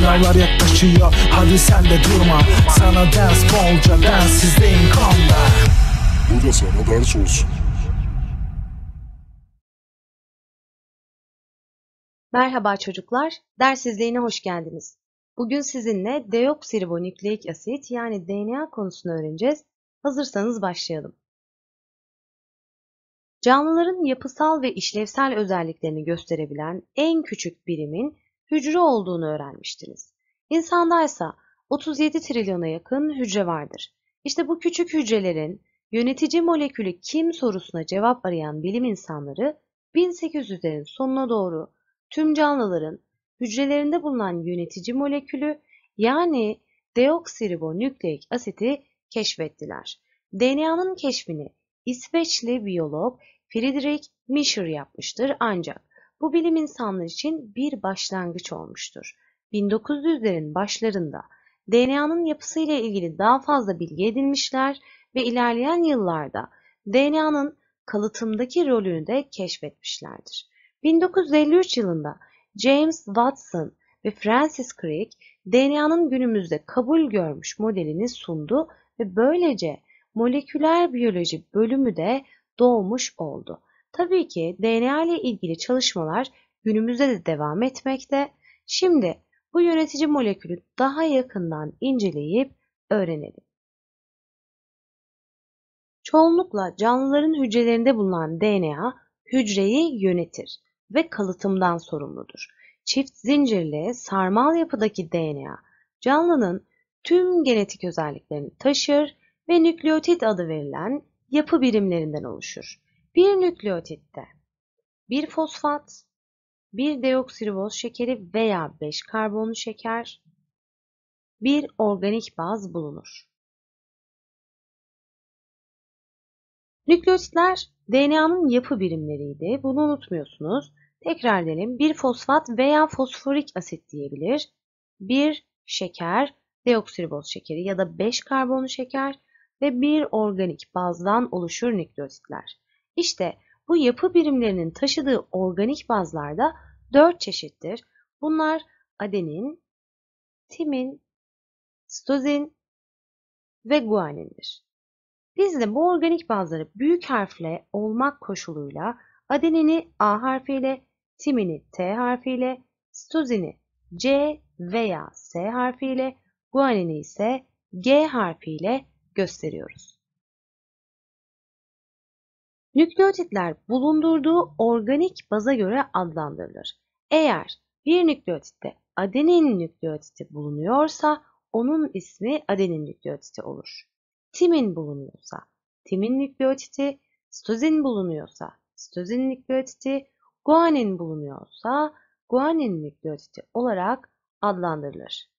Sınavlar yaklaşıyor hadi sen de durma Sana ders bolca densizliğin kanla Bu da sana ders olsun Merhaba çocuklar, dersizliğine hoş geldiniz. Bugün sizinle deoksiribonükleik asit yani DNA konusunu öğreneceğiz. Hazırsanız başlayalım. Canlıların yapısal ve işlevsel özelliklerini gösterebilen en küçük birimin hücre olduğunu öğrenmiştiniz. İnsandaysa 37 trilyona yakın hücre vardır. İşte bu küçük hücrelerin yönetici molekülü kim sorusuna cevap arayan bilim insanları 1800'lerin sonuna doğru tüm canlıların hücrelerinde bulunan yönetici molekülü yani deoksiribonükleik asiti keşfettiler. DNA'nın keşfini İsveçli biyolog Friedrich Mischer yapmıştır ancak bu bilim insanları için bir başlangıç olmuştur. 1900'lerin başlarında DNA'nın yapısıyla ilgili daha fazla bilgi edinmişler ve ilerleyen yıllarda DNA'nın kalıtımdaki rolünü de keşfetmişlerdir. 1953 yılında James Watson ve Francis Crick DNA'nın günümüzde kabul görmüş modelini sundu ve böylece moleküler biyoloji bölümü de doğmuş oldu. Tabii ki DNA ile ilgili çalışmalar günümüzde de devam etmekte. Şimdi bu yönetici molekülü daha yakından inceleyip öğrenelim. Çoğunlukla canlıların hücrelerinde bulunan DNA hücreyi yönetir ve kalıtımdan sorumludur. Çift zincirli sarmal yapıdaki DNA canlının tüm genetik özelliklerini taşır ve nükleotit adı verilen yapı birimlerinden oluşur. Bir nükleotitte bir fosfat, bir deoksiriboz şekeri veya 5 karbonlu şeker, bir organik baz bulunur. Nükleotitler DNA'nın yapı birimleriydi. Bunu unutmuyorsunuz. Tekrar edelim. Bir fosfat veya fosforik asit diyebilir. Bir şeker, deoksiriboz şekeri ya da 5 karbonlu şeker ve bir organik bazdan oluşur nükleotitler. İşte bu yapı birimlerinin taşıdığı organik bazlarda dört çeşittir. Bunlar adenin, timin, stozin ve guanindir. Biz de bu organik bazları büyük harfle olmak koşuluyla adenini A harfiyle, timini T harfiyle, stozini C veya S harfiyle, guanini ise G harfiyle gösteriyoruz. Nükleotitler bulundurduğu organik baza göre adlandırılır. Eğer bir nükleotitte adenin nükleotiti bulunuyorsa onun ismi adenin nükleotiti olur. Timin bulunuyorsa timin nükleotiti, sitozin bulunuyorsa sitozin nükleotiti, guanin bulunuyorsa guanin nükleotiti olarak adlandırılır.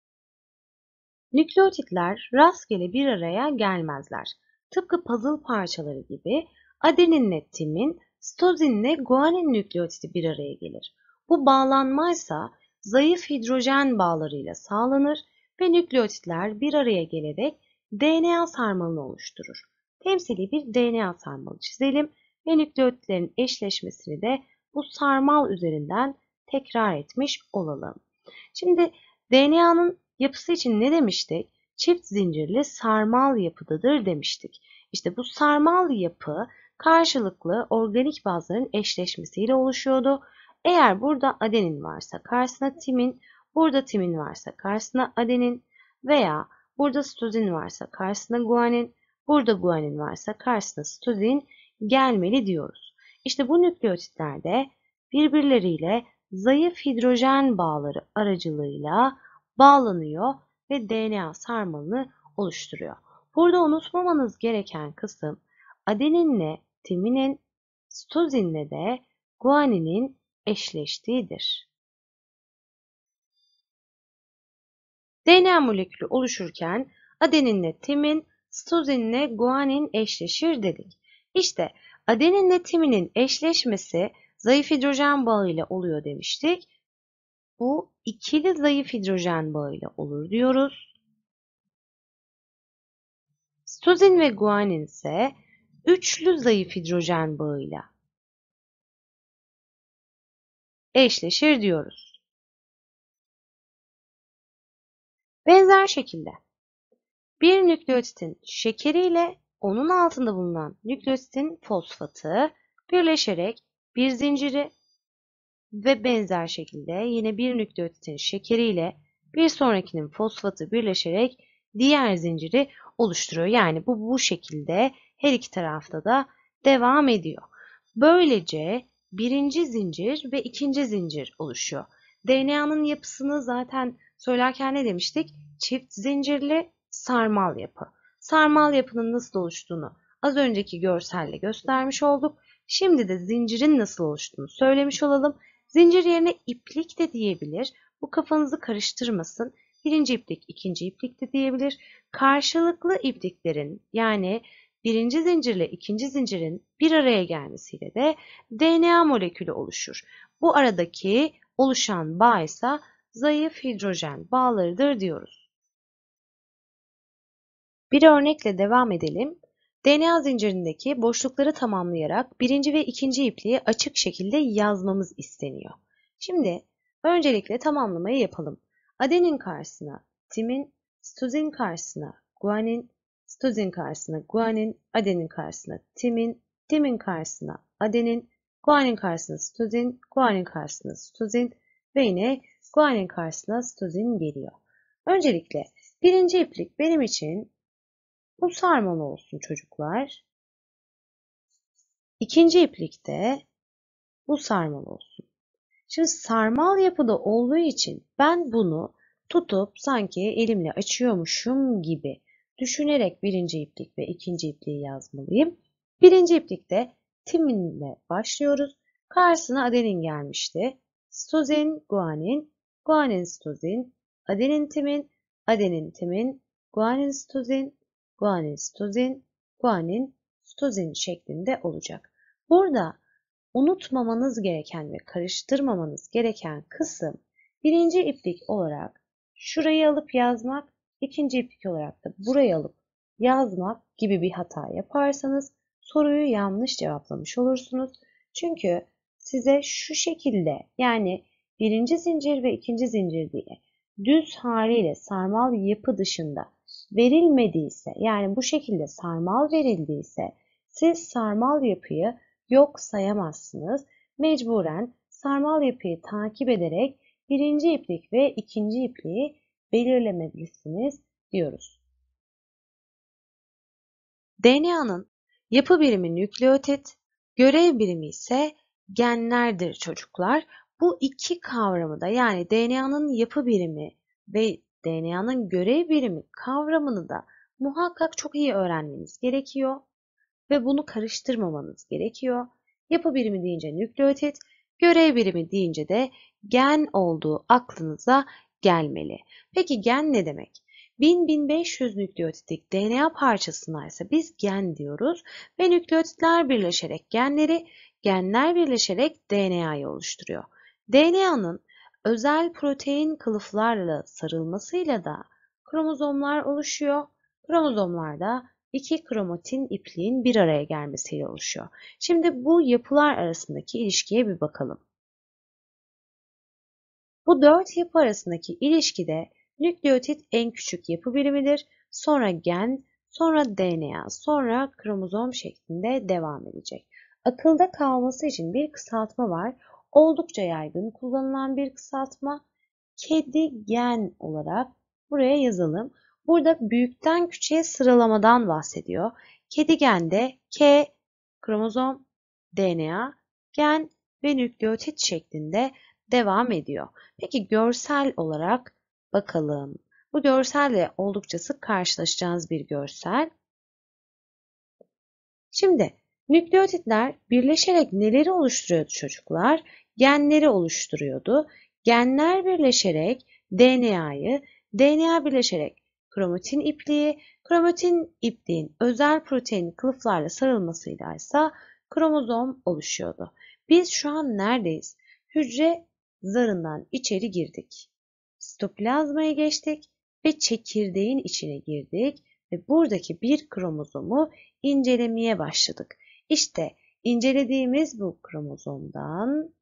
Nükleotitler rastgele bir araya gelmezler. Tıpkı puzzle parçaları gibi Adeninle timin, sitozinle guanin nükleotidi bir araya gelir. Bu bağlanma ise zayıf hidrojen bağlarıyla sağlanır ve nükleotitler bir araya gelerek DNA sarmalını oluşturur. Temsili bir DNA sarmalı çizelim ve nükleotitlerin eşleşmesini de bu sarmal üzerinden tekrar etmiş olalım. Şimdi DNA'nın yapısı için ne demiştik? Çift zincirli sarmal yapıdadır demiştik. İşte bu sarmal yapı karşılıklı organik bazların eşleşmesiyle oluşuyordu. Eğer burada adenin varsa karşısına timin, burada timin varsa karşısına adenin veya burada sitozin varsa karşısına guanin, burada guanin varsa karşısına sitozin gelmeli diyoruz. İşte bu nükleotitlerde birbirleriyle zayıf hidrojen bağları aracılığıyla bağlanıyor ve DNA sarmalını oluşturuyor. Burada unutmamanız gereken kısım adeninle timinin sitozinle de guaninin eşleştiğidir. DNA molekülü oluşurken adeninle timin, sitozinle guanin eşleşir dedik. İşte adeninle timinin eşleşmesi zayıf hidrojen bağıyla oluyor demiştik. Bu ikili zayıf hidrojen bağıyla olur diyoruz. Sitozin ve guanin ise üçlü zayıf hidrojen bağıyla eşleşir diyoruz. Benzer şekilde bir nükleotitin şekeriyle onun altında bulunan nükleotitin fosfatı birleşerek bir zinciri ve benzer şekilde yine bir nükleotitin şekeriyle bir sonrakinin fosfatı birleşerek diğer zinciri oluşturuyor. Yani bu bu şekilde her iki tarafta da devam ediyor. Böylece birinci zincir ve ikinci zincir oluşuyor. DNA'nın yapısını zaten söylerken ne demiştik? Çift zincirli sarmal yapı. Sarmal yapının nasıl oluştuğunu az önceki görselle göstermiş olduk. Şimdi de zincirin nasıl oluştuğunu söylemiş olalım. Zincir yerine iplik de diyebilir. Bu kafanızı karıştırmasın. Birinci iplik, ikinci iplik de diyebilir. Karşılıklı ipliklerin yani birinci zincirle ikinci zincirin bir araya gelmesiyle de DNA molekülü oluşur. Bu aradaki oluşan bağ ise zayıf hidrojen bağlarıdır diyoruz. Bir örnekle devam edelim. DNA zincirindeki boşlukları tamamlayarak birinci ve ikinci ipliği açık şekilde yazmamız isteniyor. Şimdi öncelikle tamamlamayı yapalım. Adenin karşısına, timin, sitozin karşısına, guanin, Sitozin karşısına guanin, adenin karşısına timin, timin karşısına adenin, guanin karşısına sitozin, guanin karşısına sitozin ve yine guanin karşısına sitozin geliyor. Öncelikle birinci iplik benim için bu sarmalı olsun çocuklar. İkinci iplik de bu sarmal olsun. Şimdi sarmal yapıda olduğu için ben bunu tutup sanki elimle açıyormuşum gibi düşünerek birinci iplik ve ikinci ipliği yazmalıyım. Birinci iplikte timinle başlıyoruz. Karşısına adenin gelmişti. Sitozin, guanin, guanin sitozin, adenin timin, adenin timin, guanin sitozin, guanin sitozin, guanin sitozin şeklinde olacak. Burada unutmamanız gereken ve karıştırmamanız gereken kısım birinci iplik olarak şurayı alıp yazmak ikinci iplik olarak da burayı alıp yazmak gibi bir hata yaparsanız soruyu yanlış cevaplamış olursunuz. Çünkü size şu şekilde yani birinci zincir ve ikinci zincir diye düz haliyle sarmal yapı dışında verilmediyse yani bu şekilde sarmal verildiyse siz sarmal yapıyı yok sayamazsınız. Mecburen sarmal yapıyı takip ederek birinci iplik ve ikinci ipliği belirlemelisiniz diyoruz. DNA'nın yapı birimi nükleotit, görev birimi ise genlerdir çocuklar. Bu iki kavramı da yani DNA'nın yapı birimi ve DNA'nın görev birimi kavramını da muhakkak çok iyi öğrenmeniz gerekiyor ve bunu karıştırmamanız gerekiyor. Yapı birimi deyince nükleotit, görev birimi deyince de gen olduğu aklınıza gelmeli. Peki gen ne demek? 1000-1500 nükleotitik DNA parçasına ise biz gen diyoruz ve nükleotitler birleşerek genleri, genler birleşerek DNA'yı oluşturuyor. DNA'nın özel protein kılıflarla sarılmasıyla da kromozomlar oluşuyor. Kromozomlarda iki kromatin ipliğin bir araya gelmesiyle oluşuyor. Şimdi bu yapılar arasındaki ilişkiye bir bakalım. Bu dört yapı arasındaki ilişkide nükleotit en küçük yapı birimidir. Sonra gen, sonra DNA, sonra kromozom şeklinde devam edecek. Akılda kalması için bir kısaltma var. Oldukça yaygın kullanılan bir kısaltma. Kedi gen olarak buraya yazalım. Burada büyükten küçüğe sıralamadan bahsediyor. Kedi gende K, kromozom, DNA, gen ve nükleotit şeklinde devam ediyor. Peki görsel olarak bakalım. Bu görselle oldukça sık karşılaşacağınız bir görsel. Şimdi nükleotitler birleşerek neleri oluşturuyordu çocuklar? Genleri oluşturuyordu. Genler birleşerek DNA'yı, DNA birleşerek kromatin ipliği, kromatin ipliğin özel protein kılıflarla sarılmasıyla ise kromozom oluşuyordu. Biz şu an neredeyiz? Hücre zarından içeri girdik. Sitoplazmaya geçtik ve çekirdeğin içine girdik ve buradaki bir kromozomu incelemeye başladık. İşte incelediğimiz bu kromozomdan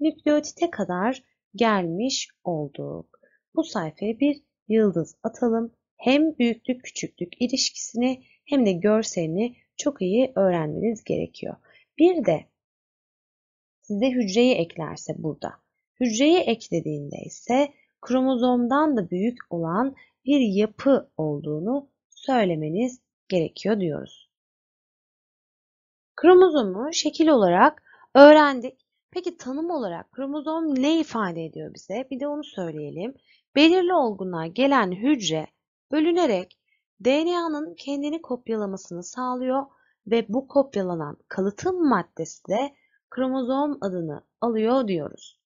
nükleotite kadar gelmiş olduk. Bu sayfaya bir yıldız atalım. Hem büyüklük küçüklük ilişkisini hem de görselini çok iyi öğrenmeniz gerekiyor. Bir de size hücreyi eklerse burada. Hücreyi eklediğinde ise kromozomdan da büyük olan bir yapı olduğunu söylemeniz gerekiyor diyoruz. Kromozomu şekil olarak öğrendik. Peki tanım olarak kromozom ne ifade ediyor bize? Bir de onu söyleyelim. Belirli olgunluğa gelen hücre bölünerek DNA'nın kendini kopyalamasını sağlıyor ve bu kopyalanan kalıtım maddesi de kromozom adını alıyor diyoruz.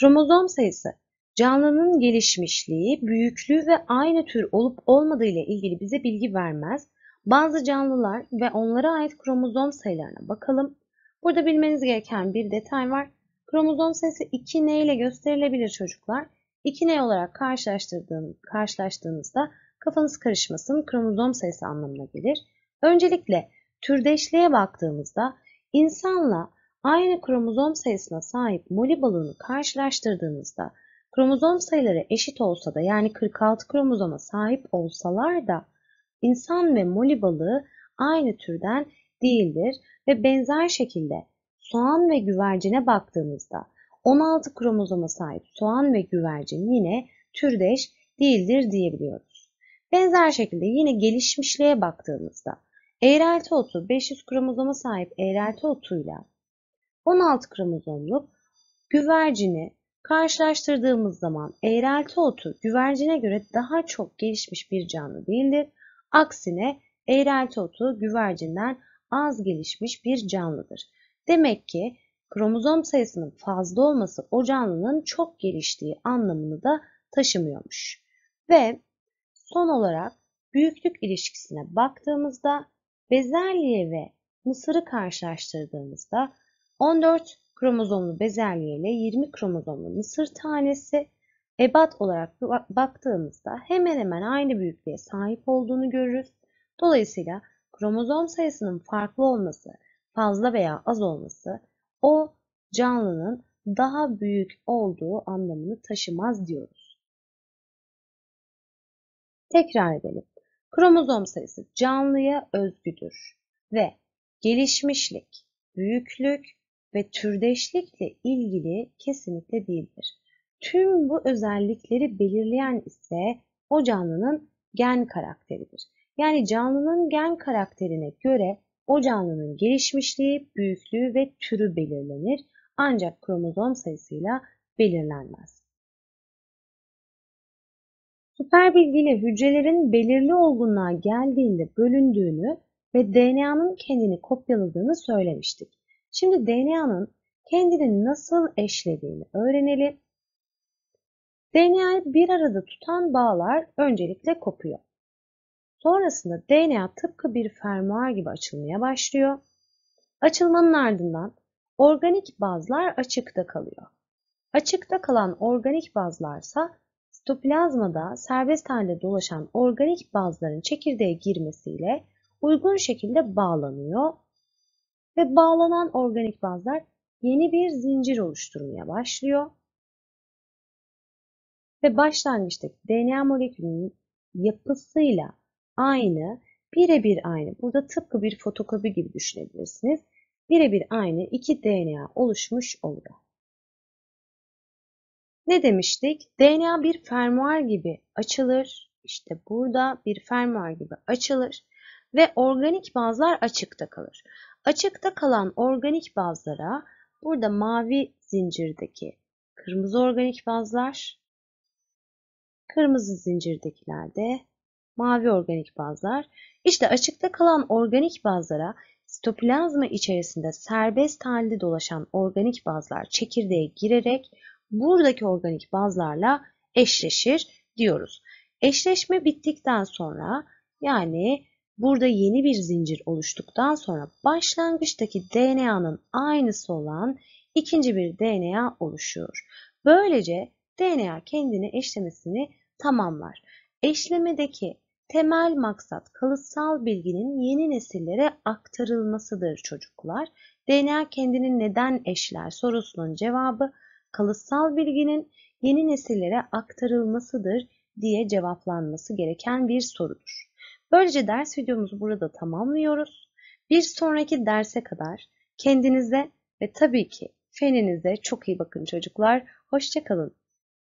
Kromozom sayısı canlının gelişmişliği, büyüklüğü ve aynı tür olup olmadığı ile ilgili bize bilgi vermez. Bazı canlılar ve onlara ait kromozom sayılarına bakalım. Burada bilmeniz gereken bir detay var. Kromozom sayısı 2N ile gösterilebilir çocuklar. 2N olarak karşılaştırdığın, karşılaştığınızda kafanız karışmasın kromozom sayısı anlamına gelir. Öncelikle türdeşliğe baktığımızda İnsanla aynı kromozom sayısına sahip moli balığını karşılaştırdığınızda kromozom sayıları eşit olsa da yani 46 kromozoma sahip olsalar da insan ve moli balığı aynı türden değildir ve benzer şekilde soğan ve güvercine baktığımızda 16 kromozoma sahip soğan ve güvercin yine türdeş değildir diyebiliyoruz. Benzer şekilde yine gelişmişliğe baktığımızda Eğrelti otu 500 kromozoma sahip eğrelti otuyla 16 kromozomlu güvercini karşılaştırdığımız zaman eğrelti otu güvercine göre daha çok gelişmiş bir canlı değildir. Aksine eğrelti otu güvercinden az gelişmiş bir canlıdır. Demek ki kromozom sayısının fazla olması o canlının çok geliştiği anlamını da taşımıyormuş. Ve son olarak büyüklük ilişkisine baktığımızda Bezelye ve mısırı karşılaştırdığımızda 14 kromozomlu bezelye ile 20 kromozomlu mısır tanesi ebat olarak baktığımızda hemen hemen aynı büyüklüğe sahip olduğunu görürüz. Dolayısıyla kromozom sayısının farklı olması, fazla veya az olması o canlının daha büyük olduğu anlamını taşımaz diyoruz. Tekrar edelim. Kromozom sayısı canlıya özgüdür ve gelişmişlik, büyüklük ve türdeşlikle ilgili kesinlikle değildir. Tüm bu özellikleri belirleyen ise o canlının gen karakteridir. Yani canlının gen karakterine göre o canlının gelişmişliği, büyüklüğü ve türü belirlenir ancak kromozom sayısıyla belirlenmez. Süper bilgiyle hücrelerin belirli olgunluğa geldiğinde bölündüğünü ve DNA'nın kendini kopyaladığını söylemiştik. Şimdi DNA'nın kendini nasıl eşlediğini öğrenelim. DNA'yı bir arada tutan bağlar öncelikle kopuyor. Sonrasında DNA tıpkı bir fermuar gibi açılmaya başlıyor. Açılmanın ardından organik bazlar açıkta kalıyor. Açıkta kalan organik bazlarsa Sitoplazmada serbest halde dolaşan organik bazların çekirdeğe girmesiyle uygun şekilde bağlanıyor ve bağlanan organik bazlar yeni bir zincir oluşturmaya başlıyor. Ve başlangıçtaki DNA molekülünün yapısıyla aynı, birebir aynı. Burada tıpkı bir fotokopi gibi düşünebilirsiniz. Birebir aynı iki DNA oluşmuş oluyor. Ne demiştik? DNA bir fermuar gibi açılır. İşte burada bir fermuar gibi açılır ve organik bazlar açıkta kalır. Açıkta kalan organik bazlara burada mavi zincirdeki kırmızı organik bazlar, kırmızı zincirdekilerde mavi organik bazlar. İşte açıkta kalan organik bazlara sitoplazma içerisinde serbest halde dolaşan organik bazlar çekirdeğe girerek buradaki organik bazlarla eşleşir diyoruz. Eşleşme bittikten sonra yani burada yeni bir zincir oluştuktan sonra başlangıçtaki DNA'nın aynısı olan ikinci bir DNA oluşur. Böylece DNA kendini eşlemesini tamamlar. Eşlemedeki temel maksat kalıtsal bilginin yeni nesillere aktarılmasıdır çocuklar. DNA kendini neden eşler sorusunun cevabı kalıtsal bilginin yeni nesillere aktarılmasıdır diye cevaplanması gereken bir sorudur. Böylece ders videomuzu burada tamamlıyoruz. Bir sonraki derse kadar kendinize ve tabii ki feninize çok iyi bakın çocuklar. Hoşçakalın.